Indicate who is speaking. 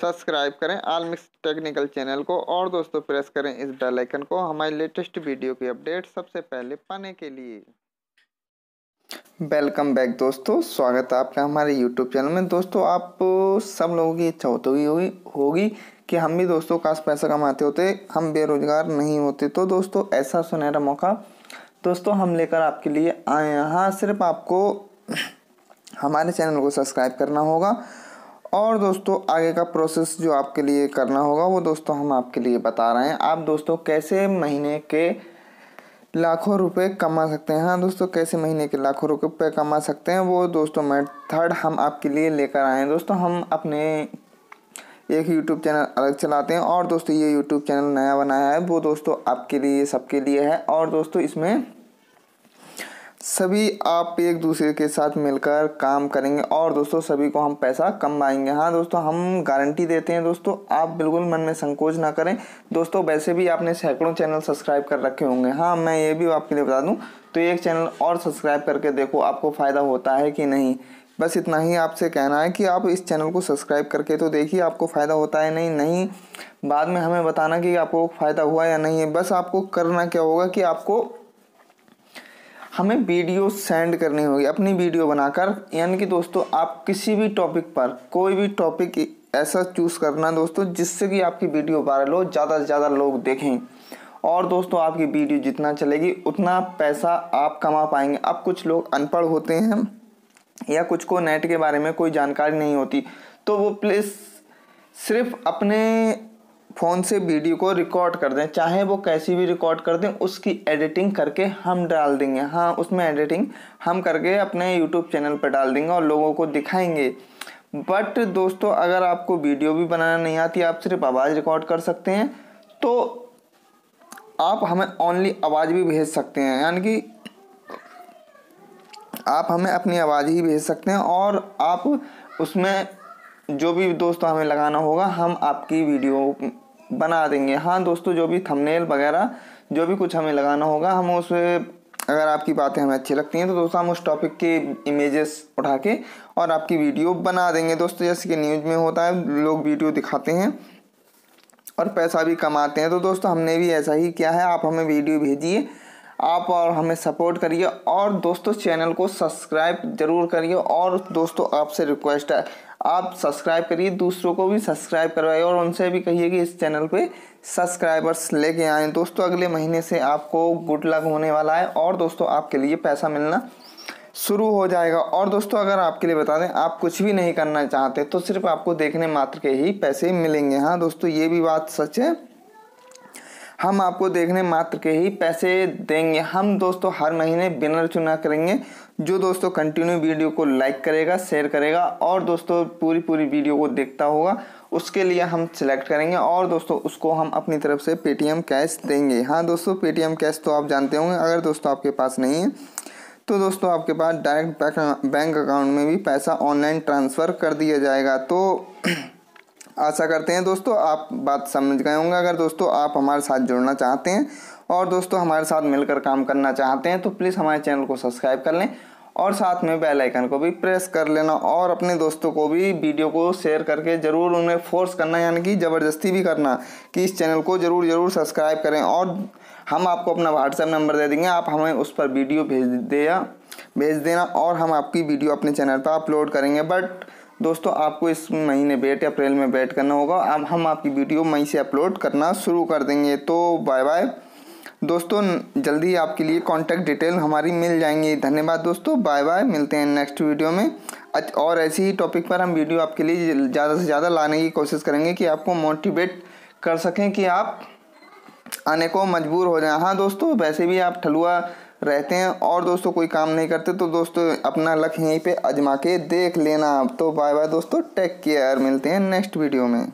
Speaker 1: subscribe करें आलमिक्स technical channel को और दोस्तों प्रेस करें इस बेल आइकन को हमारी लेटेस्ट वीडियो की अपडेट सबसे पहले पाने के लिए वेलकम बैक दोस्तों स्वागत है आपका हमारे यूट्यूब चैनल में दोस्तों आप सब लोगों की इच्छा होती होगी होगी कि हम भी दोस्तों काश पैसा कमाते होते हम बेरोजगार नहीं होते तो दोस्तों ऐसा सुनहरा मौका दोस्तों हम लेकर आपके लिए आए हैं हाँ सिर्फ आपको हमारे चैनल को सब्सक्राइब करना होगा और दोस्तों आगे का प्रोसेस जो आपके लिए करना होगा वो दोस्तों हम आपके लिए बता रहे हैं आप दोस्तों कैसे महीने के लाखों रुपए कमा सकते हैं हाँ दोस्तों कैसे महीने के लाखों रुपए कमा सकते हैं वो दोस्तों मेथड हम आपके लिए लेकर आए हैं दोस्तों हम अपने एक यूट्यूब चैनल अलग चलाते हैं और दोस्तों ये यूट्यूब चैनल नया बनाया है वो दोस्तों आपके लिए सबके लिए है और दोस्तों इसमें सभी आप एक दूसरे के साथ मिलकर काम करेंगे और दोस्तों सभी को हम पैसा कमाएंगे हाँ दोस्तों हम गारंटी देते हैं दोस्तों आप बिल्कुल मन में संकोच ना करें दोस्तों वैसे भी आपने सैकड़ों चैनल सब्सक्राइब कर रखे होंगे हाँ मैं ये भी आपके लिए बता दूँ तो एक चैनल और सब्सक्राइब करके देखो आपको फ़ायदा होता है कि नहीं बस इतना ही आपसे कहना है कि आप इस चैनल को सब्सक्राइब करके तो देखिए आपको फ़ायदा होता है नहीं नहीं बाद में हमें बताना कि आपको फ़ायदा हुआ या नहीं है बस आपको करना क्या होगा कि आपको हमें वीडियो सेंड करनी होगी अपनी वीडियो बनाकर यानी कि दोस्तों आप किसी भी टॉपिक पर कोई भी टॉपिक ऐसा चूज़ करना दोस्तों जिससे कि आपकी वीडियो वायरल हो ज़्यादा से ज़्यादा लोग देखें और दोस्तों आपकी वीडियो जितना चलेगी उतना पैसा आप कमा पाएंगे अब कुछ लोग अनपढ़ होते हैं या कुछ को नेट के बारे में कोई जानकारी नहीं होती तो वो प्लीज़ सिर्फ अपने फ़ोन से वीडियो को रिकॉर्ड कर दें चाहे वो कैसी भी रिकॉर्ड कर दें उसकी एडिटिंग करके हम डाल देंगे हाँ उसमें एडिटिंग हम करके अपने यूट्यूब चैनल पर डाल देंगे और लोगों को दिखाएंगे बट दोस्तों अगर आपको वीडियो भी बनाना नहीं आती आप सिर्फ आवाज़ रिकॉर्ड कर सकते हैं तो आप हमें ओनली आवाज़ भी भेज सकते हैं यानी कि आप हमें अपनी आवाज़ ही भेज सकते हैं और आप उसमें जो भी दोस्तों हमें लगाना होगा हम आपकी वीडियो बना देंगे हाँ दोस्तों जो भी थंबनेल वगैरह जो भी कुछ हमें लगाना होगा हम उस अगर आपकी बातें हमें अच्छी लगती हैं तो दोस्तों हम उस टॉपिक के इमेजेस उठा के और आपकी वीडियो बना देंगे दोस्तों जैसे कि न्यूज़ में होता है लोग वीडियो दिखाते हैं और पैसा भी कमाते हैं तो दोस्तों हमने भी ऐसा ही किया है आप हमें वीडियो भेजिए आप और हमें सपोर्ट करिए और दोस्तों चैनल को सब्सक्राइब जरूर करिए और दोस्तों आपसे रिक्वेस्ट है आप सब्सक्राइब करिए दूसरों को भी सब्सक्राइब करवाइए और उनसे भी कहिए कि इस चैनल पे सब्सक्राइबर्स लेके आए दोस्तों अगले महीने से आपको गुड लक होने वाला है और दोस्तों आपके लिए पैसा मिलना शुरू हो जाएगा और दोस्तों अगर आपके लिए बता दें आप कुछ भी नहीं करना चाहते तो सिर्फ आपको देखने मात्र के ही पैसे मिलेंगे हाँ दोस्तों ये भी बात सच है हम आपको देखने मात्र के ही पैसे देंगे हम दोस्तों हर महीने बिनर चुना करेंगे जो दोस्तों कंटिन्यू वीडियो को लाइक करेगा शेयर करेगा और दोस्तों पूरी पूरी वीडियो को देखता होगा उसके लिए हम सिलेक्ट करेंगे और दोस्तों उसको हम अपनी तरफ से पेटीएम कैश देंगे हाँ दोस्तों पेटीएम कैश तो आप जानते होंगे अगर दोस्तों आपके पास नहीं है तो दोस्तों आपके पास डायरेक्ट बैंक अकाउंट में भी पैसा ऑनलाइन ट्रांसफ़र कर दिया जाएगा तो आशा करते हैं दोस्तों आप बात समझ गए होंगे अगर दोस्तों आप हमारे साथ जुड़ना चाहते हैं और दोस्तों हमारे साथ मिलकर काम करना चाहते हैं तो प्लीज़ हमारे चैनल को सब्सक्राइब कर लें और साथ में बेल आइकन को भी प्रेस कर लेना और अपने दोस्तों को भी वीडियो को शेयर करके ज़रूर उन्हें फोर्स करना यानी कि ज़बरदस्ती भी करना कि इस चैनल को ज़रूर ज़रूर सब्सक्राइब करें और हम आपको अपना व्हाट्सएप नंबर दे देंगे आप हमें उस पर वीडियो भेज दे भेज देना और हम आपकी वीडियो अपने चैनल पर अपलोड करेंगे बट दोस्तों आपको इस महीने बैठ अप्रैल में बैट करना होगा अब हम आपकी वीडियो मई से अपलोड करना शुरू कर देंगे तो बाय बाय दोस्तों जल्दी आपके लिए कॉन्टैक्ट डिटेल हमारी मिल जाएंगी धन्यवाद दोस्तों बाय बाय मिलते हैं नेक्स्ट वीडियो में और ऐसी ही टॉपिक पर हम वीडियो आपके लिए ज़्यादा से ज़्यादा लाने की कोशिश करेंगे कि आपको मोटिवेट कर सकें कि आप आने को मजबूर हो जाए हाँ दोस्तों वैसे भी आप ठलुआ रहते हैं और दोस्तों कोई काम नहीं करते तो दोस्तों अपना लक यहीं पे अजमा के देख लेना आप तो बाय बाय दोस्तों टेक केयर मिलते हैं नेक्स्ट वीडियो में